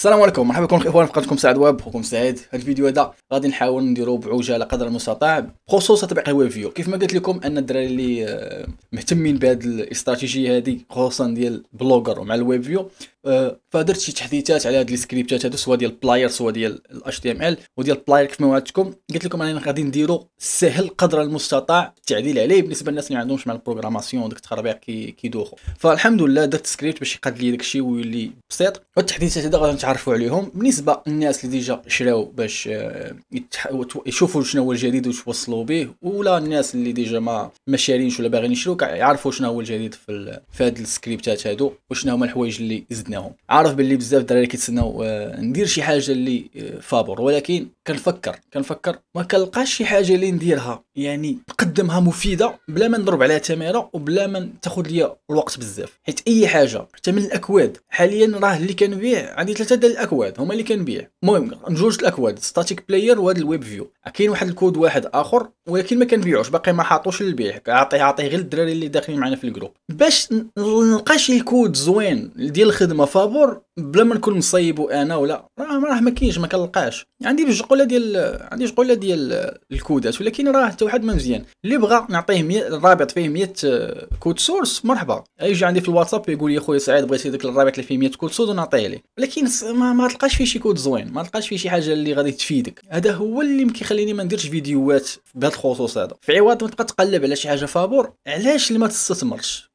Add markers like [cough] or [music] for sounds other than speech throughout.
السلام عليكم مرحبا بكم اخوان في قناتكم سعد واب اخوكم سعيد هذا الفيديو هذا غادي نحاول نديرو بعوجه على قدر المستطاع بخصوص تطبيق الويب فيو كيف ما قلت لكم ان الدراري اللي آه، مهتمين بهذه الاستراتيجيه هذه خصوصا ديال بلوجر ومع الويب فيو آه، فدرت شي تحديثات على هاد السكريبتات هادو سواء ديال بلاير سواء ديال الاتش تي ام ال وديال بلاير كيف ما وعدتكم قلت لكم انا غادي نديرو سهل قدر المستطاع التعديل عليه بالنسبه للناس اللي ما عندهمش مع البروغراماسيون وداك التخربيق كيدوخو فالحمد لله درت سكريبت باش يقاد لي داكشي ويولي بسيط والتحديثات هذا غادي نتعرفوا عليهم بالنسبه للناس اللي ديجا شراو باش آه، يشوفوا شنو هو الجديد واش وصلوا به ولا الناس اللي ديجا ما ما شارينش ولا باغيين يشرو يعرفوا شنو هو الجديد في, في هاد السكريبتات هادو وشنو هما الحوايج اللي شفناهم عارف باللي بزاف الدراري كيتسناو آه، ندير شي حاجه اللي آه، فابور ولكن كنفكر كنفكر ما كنلقاش شي حاجه اللي نديرها يعني نقدمها مفيده بلا ما نضرب عليها تماره وبلا ما تاخذ ليا الوقت بزاف حيت اي حاجه حتى من الاكواد حاليا راه اللي كنبيع عندي ثلاثه ديال الاكواد هما اللي كنبيع المهم جوج الاكواد ستاتيك بلاير وهاد الويب فيو كاين واحد الكود واحد اخر ولكن ما كنبيعوش باقي ما حاطوش للبيع عاطيه عاطيه غير الدراري اللي داخلين معنا في الجروب باش نلقى شي كود زوين ديال الخدمه فابور بلا ما نكون مصيبو انا ولا راه ما كاينش ما كنلقاش عندي بجوج شغله ديال عندي شغله ديال الكودات ولكن راه حتى واحد ما مزيان اللي بغى نعطيه 100 الرابط فيه 100 كود سورس مرحبا يجي عندي في الواتساب يقول لي خويا سعيد بغيتي داك الرابط اللي فيه 100 كود سورس ونعطيه ليه ولكن ما, ما تلقاش فيه شي كود زوين ما تلقاش فيه شي حاجه اللي غادي تفيدك هذا هو اللي كيخليني ما نديرش فيديوهات بهذا الخصوص هذا في عوض ما تبقى تقلب على شي حاجه فابور علاش اللي ما تستثمرش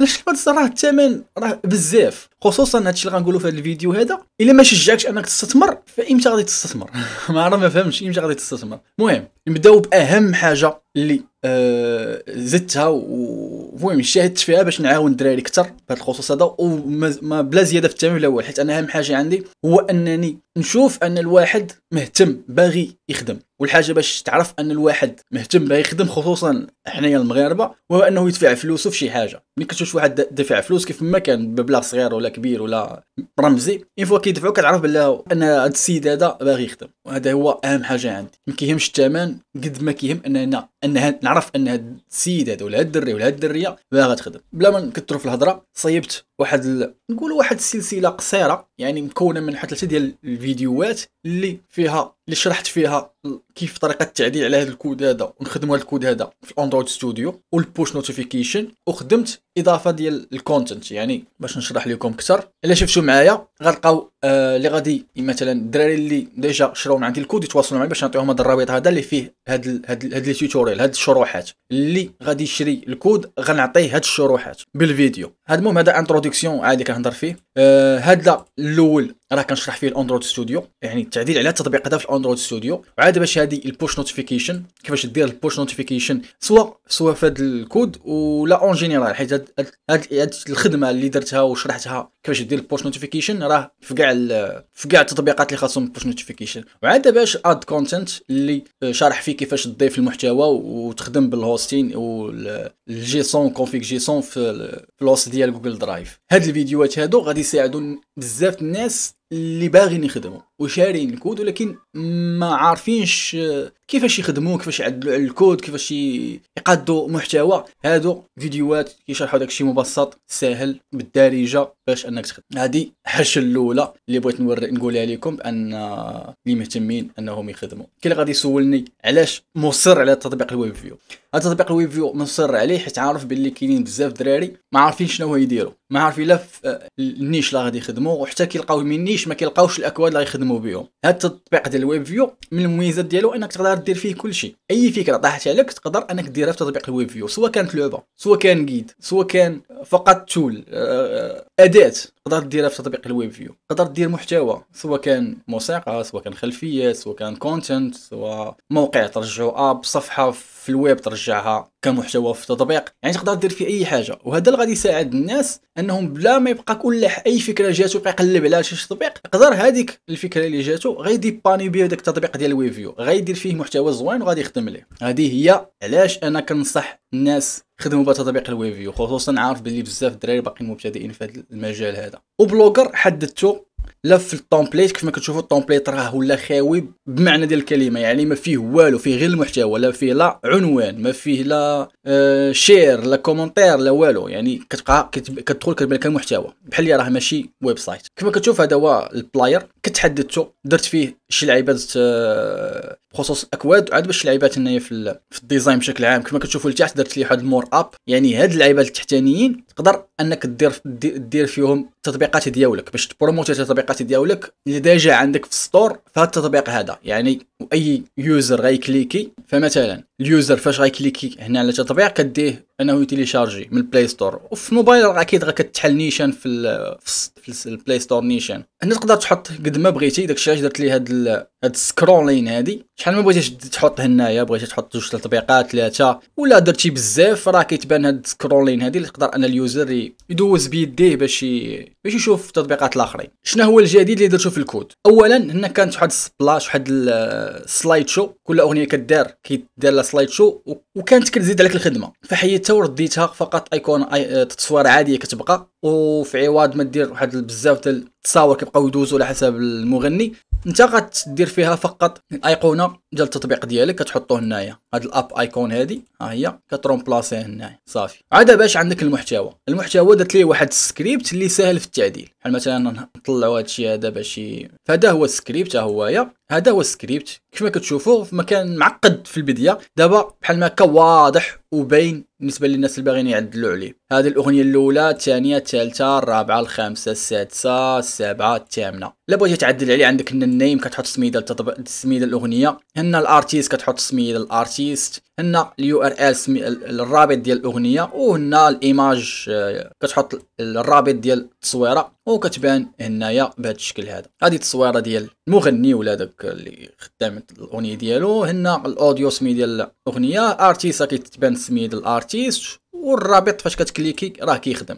علاش شفت راه الثمن راه بزاف خصوصا هادشي اللي غنقولو في هذا الفيديو هذا الا ما شجعكش انك تستثمر فامتى غادي تستثمر [laughs] ما عرفت ما فهمتش امتى غادي تستثمر المهم نبداو باهم حاجه اللي آه زدتها ومهم شاهدت فيها باش نعاون الدراري اكثر بهذا الخصوص هذا وما بلا زياده في الثمن الاول حيت انا اهم حاجه عندي هو انني نشوف ان الواحد مهتم باغي يخدم والحاجه باش تعرف ان الواحد مهتم باغي يخدم خصوصا حنايا المغاربه وهو انه يدفع فلوسه في شي حاجه ملي كتشوف واحد دافع فلوس كيف ما كان بمبلغ صغير ولا كبير ولا رمزي اين فوا كيدفعو كتعرف بلا ان هاد السيد هذا باغي يخدم وهذا هو اهم حاجه عندي ما كيهمش الثمن قد ما كيهم ان انا ان نعرف ان هاد السيد هذا ولا هاد الدري ولا هاد الدريه باغا تخدم بلا ما نكثروا في الهضره صيبت واحد ال... نقولوا واحد السلسله قصيره يعني مكونه من حتى ثلاثه ديال الفيديو videoet اللي فيها اللي شرحت فيها كيف طريقه التعديل على هذا الكود هذا ونخدموا هذا الكود هذا في الاندرويد ستوديو والبوش نوتيفيكيشن وخدمت اضافه ديال الكونتنت يعني باش نشرح لكم اكثر الا شفتوا معايا غنلقاو آه، اللي آه غادي مثلا الدراري اللي ديجا شراو عندي الكود يتواصلوا معايا باش نعطيهم هذا الرابط هذا اللي فيه هاد هاد هاد لي توتوريال هاد الشروحات اللي غادي يشري الكود غنعطيه هاد الشروحات بالفيديو هاد المهم هذا انتروداكسيون عادي كنهضر فيه آه هذا الاول راه كنشرح فيه الاندرويد ستوديو يعني تعديل على هذا في الاندرويد ستوديو وعاد باش هذه البوش نوتيفيكيشن كيفاش دير البوش نوتيفيكيشن سوا سوا في هذا الكود ولا اون جينيرال حيت هذه الخدمه اللي درتها وشرحتها كيفاش دير البوش نوتيفيكيشن راه في كاع في كاع التطبيقات اللي خاصهم البوش نوتيفيكيشن وعاد باش اد كونتنت اللي شارح فيه كيفاش تضيف المحتوى وتخدم بالهوستين والجيسون كونفيك جيسون في الهوست ديال جوجل درايف هاد الفيديوهات هادو غادي يساعدون بزاف الناس اللي باغيين يخدموا وشارين الكود ولكن ما عارفينش كيفاش يخدموا كيفاش يعدلوا على الكود كيفاش يقادوا محتوى هادو فيديوهات كيشرحوا داكشي مبسط ساهل بالدارجه باش انك تخدم هذه الحاجه الاولى اللي بغيت نوري نقولها لكم بان اللي مهتمين انهم يخدموا كي اللي غادي يسولني علاش مصر على تطبيق الويب فيو هذا تطبيق الويب فيو مصر عليه حيت عارف باللي كاينين بزاف دراري ما عارفين شنو يديروا ما عارفين لا آه، النيش اللي غادي يخدموا وحتى كيلقاو من النيش ما كيلقاوش الاكواد اللي غيخدموا بهم هذا التطبيق ديال الويب فيو من المميزات ديالو انك تقدر دير فيه كل شيء اي فكره طاحت عليك تقدر انك ديرها في تطبيق الويب فيو سواء كانت لعبه سواء كان جيد سواء كان فقط تول آه، آه، اداه تقدر ديرها في تطبيق الويب فيو تقدر دير محتوى سواء كان موسيقى سواء كان خلفيات سواء كان كونتنت سواء موقع ترجعه اب صفحه في الويب ترجعها كمحتوى في تطبيق يعني تقدر دير في اي حاجه وهذا اللي غادي يساعد الناس انهم بلا ما يبقى كل اي فكره جاته يبقى يقلب على شي تطبيق يقدر هذيك الفكره اللي جاته غيدي باني بها داك التطبيق ديال الويب فيو غيدير فيه محتوى زوين وغادي يخدم ليه هذه هي علاش انا كنصح الناس خدموا بتطبيق الويب فيو خصوصا عارف بلي بزاف الدراري باقيين مبتدئين في هذا المجال هذا وبلوجر حددته لا في التومبليت كيف ما كتشوفوا التومبليت راه ولا خاوي بمعنى ديال الكلمه يعني ما فيه والو فيه غير المحتوى لا فيه لا عنوان ما فيه لا شير آه، لا كومونتير لا والو يعني كتبقى كتدخل كتبان لك المحتوى بحال اللي راه ماشي ويب سايت كيف ما كتشوف هذا هو البلاير كتحددته درت فيه شي لعيبات آه، بخصوص الاكواد وعاد باش لعيبات هنايا في, في الديزاين بشكل عام كما كتشوفوا لتحت درت ليه واحد المور اب يعني هاد اللعيبات التحتانيين تقدر انك دير دير فيهم التطبيقات ديالك باش تبروموتي التطبيقات ديالك اللي ديجا عندك في ستور في هذا التطبيق هذا يعني اي يوزر غيكليكي فمثلا اليوزر فاش غيكليكي هنا على التطبيق كديه انه يتيليشارجي من البلاي ستور وفي الموبايل اكيد كتحل نيشان في في البلاي ستور نيشان هنا تقدر تحط قد ما بغيتي داكشي علاش درت لي هاد هاد السكرولين هادي شحال ما بغيتي تحط هنايا بغيتي تحط جوج تطبيقات ثلاثه ولا درتي بزاف راه كيتبان هاد السكرولين هادي اللي تقدر ان اليوزر يدوز بيديه باش باش يشوف التطبيقات الاخرين شنو هو الجديد اللي درتو في الكود اولا هنا كانت واحد السبلاش واحد السلايد شو كل اغنيه كدار كيدير لها سلايد شو وكانت كتزيد عليك الخدمه فحيت تورديتها فقط ايكون أي... آه، تصوير عاديه كتبقى وفي عوض ما دير واحد بزاف ديال التصاور كيبقاو يدوزوا على حسب المغني انت غتدير فيها فقط الايقونه ديال التطبيق ديالك كتحطو هنايا هاد الاب ايكون هادي ها هي كترومبلاسيه هنايا صافي عاد باش عندك المحتوى المحتوى درت ليه واحد السكريبت اللي ساهل في التعديل بحال مثلا نطلعوا هادشي هذا باش فهذا هو السكريبت ها هويا هذا هو السكريبت كيف ما في مكان معقد في البدايه دابا بحال ما هكا واضح وباين بالنسبه للناس اللي باغيين يعدلوا عليه هذه الأغنية الأولى الثانية الثالثة الرابعة الخامسة السادسة السابعة الثامنة لا بغيتي تعدل عليه عندك هنا النيم كتحط سميه ديال التطبيق سميه الأغنية هنا الارتيست كتحط سميه الارتيست هنا اليو ار ال الرابط ديال الاغنيه وهنا الايماج آه، كتحط الرابط ديال التصويره وكتبان هنايا بهذا الشكل هذا هذه التصويره ديال المغني ولا داك اللي خدام الاغنيه ديالو هنا الاوديو سمي ديال الاغنيه ارتيست كيتبان سمي ديال الارتيست والرابط فاش كتكليكي راه كيخدم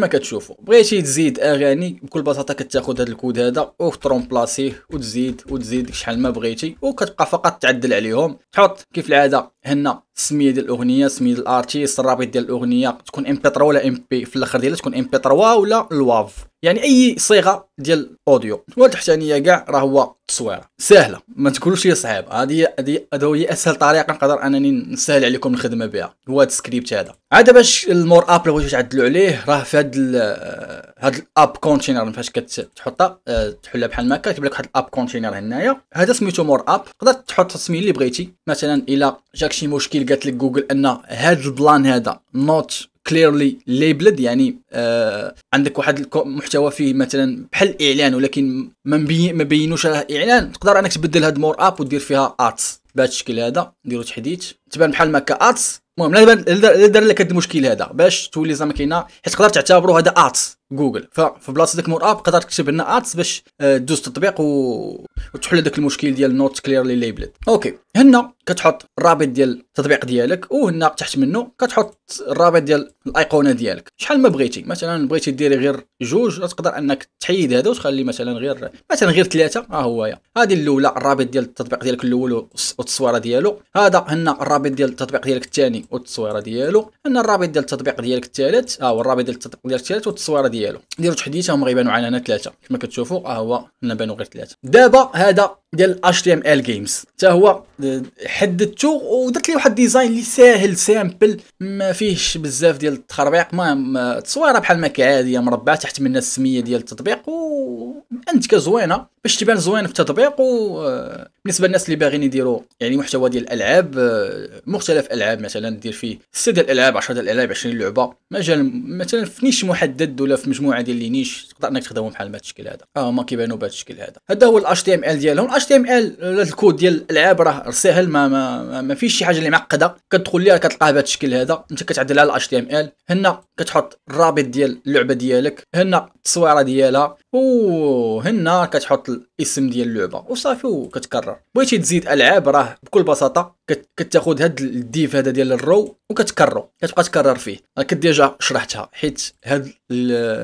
كما كتشوفوا بغيتي تزيد اغاني بكل بساطه كتاخذ هذا الكود هذا وترومبلاسيه وتزيد وتزيد شحال ما بغيتي وكتبقى فقط تعدل عليهم تحط كيف العاده هنا السميه ديال الاغنيه سميه ديال الارتيست الرابط ديال الاغنيه تكون ام بي 3 ولا ام بي في الاخر ديالها تكون ام بي 3 ولا الواف يعني اي صيغه ديال الاوديو والتحتانيه كاع راه هو التصويره سهله ما تقولوش هي صعيب هذه هذه هي اسهل طريقه نقدر انني نسهل عليكم الخدمه بها هو هذا السكريبت هذا عاد باش المور اب اللي بغيتو تعدلوا عليه راه في هذا هذا الاب كونتينر فاش كتحطها آه، تحلها بحال هكا كتب لك واحد الاب كونتينر هنايا هذا سميتو مور اب تقدر تحط السميه اللي بغيتي مثلا الى جاك شي مشكل قالت لك جوجل ان هذا البلان هذا نوت كليرلي ليبلد يعني آه عندك واحد المحتوى فيه مثلا بحال اعلان ولكن ما مبينوش راه اعلان تقدر انك تبدل هاد مور اب ودير فيها ارتس بهذا الشكل هذا نديرو تحديث تبان بحال ما ارتس المهم لا دار لك هذا المشكل هذا باش تولي زعما كاينه حيت تقدر تعتبرو هذا ارتس جوجل ففي بلاصه داك مور اب قدرت تكتب لنا ادس باش آه، دوز تطبيق و... وتحل داك المشكل ديال نوت كليرلي ليبلد اوكي هنا كتحط الرابط ديال التطبيق ديالك وهنا تحت منه كتحط الرابط ديال الايقونه ديالك شحال ما بغيتي مثلا بغيتي ديري غير جوج تقدر انك تحيد هذا وتخلي مثلا غير مثلا غير ثلاثه ها هو يا هذه الاولى الرابط ديال التطبيق ديالك الاول والتصويره ديالو هذا هنا الرابط ديال التطبيق ديالك الثاني والتصويره ديالو هنا الرابط ديال التطبيق ديالك الثالث ها هو الرابط ديال التطبيق ديالك الثالث والتصويره ديالو ديالو ديروا هما غيبانوا علينا ثلاثه كما كتشوفوا ها آه، هو لنا بانوا غير ثلاثه دابا هذا ديال اتش تي ام ال جيمز حتى هو آه، حددته ودرت ليه واحد ديزاين اللي ساهل سامبل ما فيهش بزاف ديال التخربيق ما تصويره بحال ما كعاديه مربعه تحت منها السميه ديال التطبيق و انت كزوينه باش تبان زوين في التطبيق وبالنسبه آه، للناس اللي باغيين يديروا يعني محتوى ديال الالعاب آه، مختلف الالعاب مثلا دير فيه ستة الالعاب 10 الالعاب 20 لعبه مجال مثلا في نيش محدد ولا في مجموعه ديال لي نيش تقدر انك تخدمهم بحال هذا الشكل هذا اه هما كيبانوا بهذا الشكل هذا هذا هو الاتش تي ام ال ديالهم الاتش تي ام ال الكود ديال الالعاب راه سهل ما ما, ما فيش شي حاجه اللي معقده كتدخل ليها كتلقاها بهذا الشكل هذا انت كتعدل على الاتش تي ام ال هنا كتحط الرابط ديال اللعبه ديالك هنا التصويره ديالها وهنا كتحط الاسم ديال اللعبه وصافي وكتكرر بغيتي تزيد العاب راه بكل بساطه كتاخذ هاد الديف هذا ديال الرو وكتكرر كتبقى تكرر فيه انا كنت ديجا شرحتها حيت هاد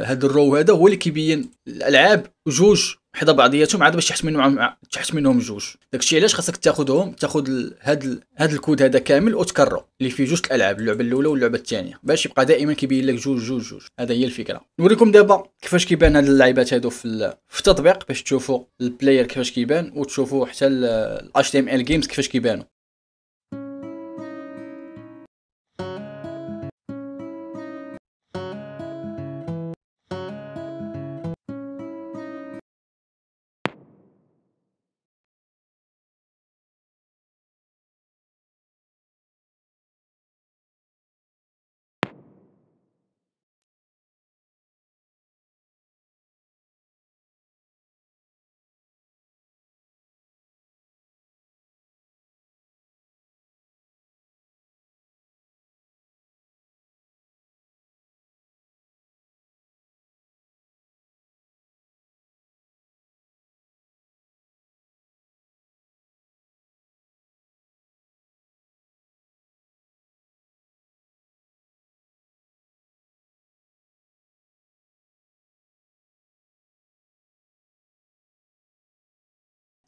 هاد الرو هذا هو اللي كيبين الالعاب جوج حدا بعضياتهم عاد باش تحت منهم تحت منهم جوج داكشي علاش خاصك تاخذهم تاخذ هاد ال... هاد الكود هذا كامل وتكرره اللي فيه جوج الالعاب اللعبه الاولى واللعبه الثانيه باش يبقى دائما كيبين لك جوج جوج جوج هذا هي الفكره نوريكم دابا كيفاش كيبان هاد اللعيبات هادو في ال... في التطبيق باش تشوفوا البلاير كيفاش كيبان وتشوفوا حتى ال اتش تي ام ال جيمز كيفاش كيبانوا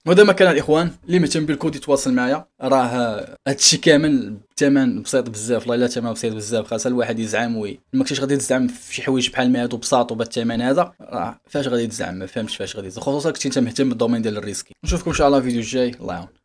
وهذا ما كان الاخوان اللي مهتم بالكود يتواصل معايا راه هادشي كامل بثمن بسيط بزاف والله الا ثمن بسيط بزاف خاصه الواحد يزعم وي ما كنتش غادي تزعم في شي حوايج بحال ما هادو بساط بهذا الثمن هذا راه فاش غادي تزعم ما فهمتش فاش غادي خصوصا كنت انت مهتم بالدومين ديال الريسكي نشوفكم ان شاء الله في الفيديو الجاي الله يعاون